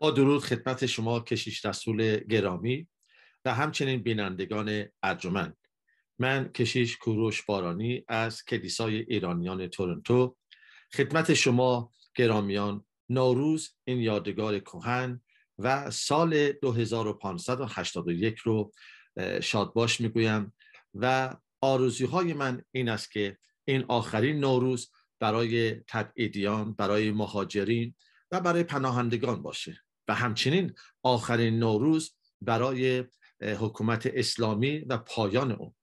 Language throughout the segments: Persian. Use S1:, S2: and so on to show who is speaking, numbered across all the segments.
S1: با درود خدمت شما کشیش رسول گرامی و همچنین بینندگان ارجمند من کشیش کوروش بارانی از کلیسای ایرانیان تورنتو خدمت شما گرامیان نوروز این یادگار کهن و سال 2581 رو شادباش میگویم و آرزوهای من این است که این آخرین نوروز برای تبعیدیان برای مهاجرین و برای پناهندگان باشه و همچنین آخرین نوروز برای حکومت اسلامی و پایان اون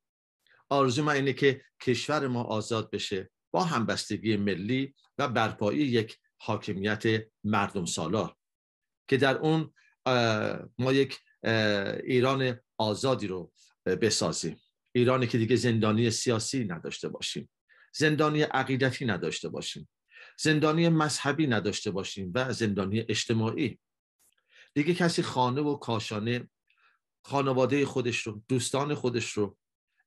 S1: آرزو من اینه که کشور ما آزاد بشه با همبستگی ملی و برپایی یک حاکمیت مردم سالار که در اون ما یک ایران آزادی رو بسازیم ایرانی که دیگه زندانی سیاسی نداشته باشیم زندانی عقیدتی نداشته باشیم زندانی مذهبی نداشته باشیم و زندانی اجتماعی دیگه کسی خانه و کاشانه خانواده خودش رو دوستان خودش رو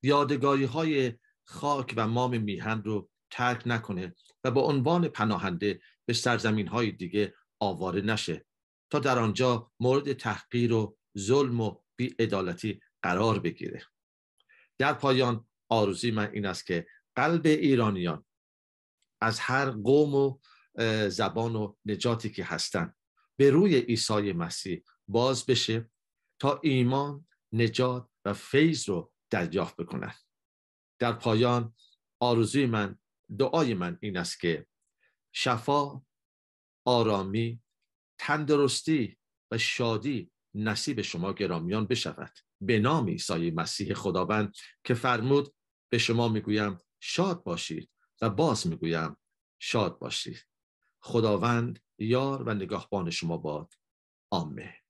S1: یادگاری های خاک و مام میهن رو ترک نکنه و با عنوان پناهنده به سرزمین های دیگه آواره نشه تا در آنجا مورد تحقیر و ظلم و بیعدالتی قرار بگیره در پایان آروزی من این است که قلب ایرانیان از هر قوم و زبان و نجاتی که هستند به روی عیسی مسیح باز بشه تا ایمان نجات و فیض رو دریافت بکنند. در پایان آرزوی من دعای من این است که شفا آرامی تندرستی و شادی نصیب شما گرامیان بشود به نام عیسی مسیح خداوند که فرمود به شما میگویم شاد باشید و باز میگویم شاد باشید خداوند یار و نگاهبان شما باد آمین